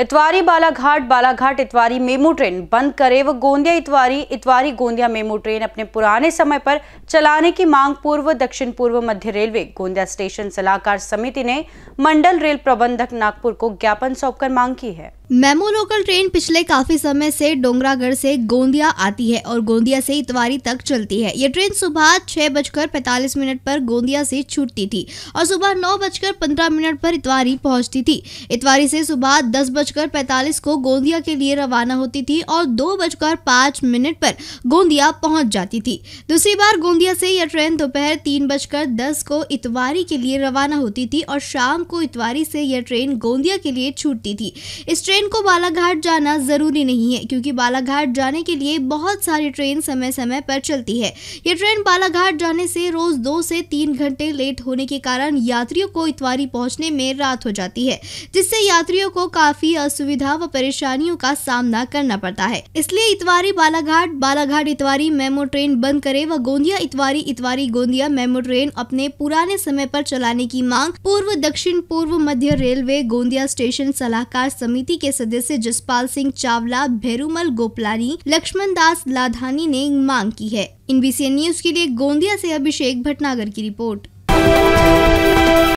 Itwari Balaghat Balaghat Itwari MEMU train बंद करे व गोंदिया इतवारी इतवारी गोंदिया मेमू ट्रेन अपने पुराने समय पर चलाने की मांग पूर्व दक्षिण पूर्व मध्य रेलवे गोंदिया स्टेशन सलाहकार समिति ने मंडल रेल प्रबंधक नागपुर को ज्ञापन सौंपकर मांग की है मेमो लोकल ट्रेन पिछले काफी समय से डोंगरागढ़ से गोंदिया आती है और गोंदिया से इतवारी तक चलती है ये ट्रेन सुबह छह बजकर पैंतालीस मिनट पर गोंदिया से छूटती थी और सुबह नौ बजकर पंद्रह मिनट पर इतवारी पहुंचती थी इतवारी से सुबह दस बजकर पैंतालीस को गोंदिया के लिए रवाना होती थी और दो बजकर पाँच मिनट पर गोंदिया पहुँच जाती थी दूसरी बार गोंदिया से यह ट्रेन दोपहर तीन बजकर दस को इतवारी के लिए रवाना होती थी और शाम को इतवारी से यह ट्रेन गोंदिया के लिए छूटती थी इस ट्रेन ट्रेन को बालाघाट जाना ज़रूरी नहीं है क्योंकि बालाघाट जाने के लिए बहुत सारी ट्रेन समय समय पर चलती है ये ट्रेन बालाघाट जाने से रोज़ दो से तीन घंटे लेट होने के कारण यात्रियों को इतवारी पहुंचने में रात हो जाती है जिससे यात्रियों को काफ़ी असुविधा व परेशानियों का सामना करना पड़ता है इसलिए इतवारी बालाघाट बालाघाट इतवारी मेमो ट्रेन बंद करे व गोंदिया इतवारी इतवारी गोंदिया मेमो ट्रेन अपने पुराने समय पर चलाने की मांग पूर्व दक्षिण पूर्व मध्य रेलवे गोंदिया स्टेशन सलाहकार समिति के के सदस्य जसपाल सिंह चावला भैरूमल गोपलानी लक्ष्मण दास लाधानी ने मांग की है इन न्यूज के लिए गोंदिया से अभिषेक भटनागर की रिपोर्ट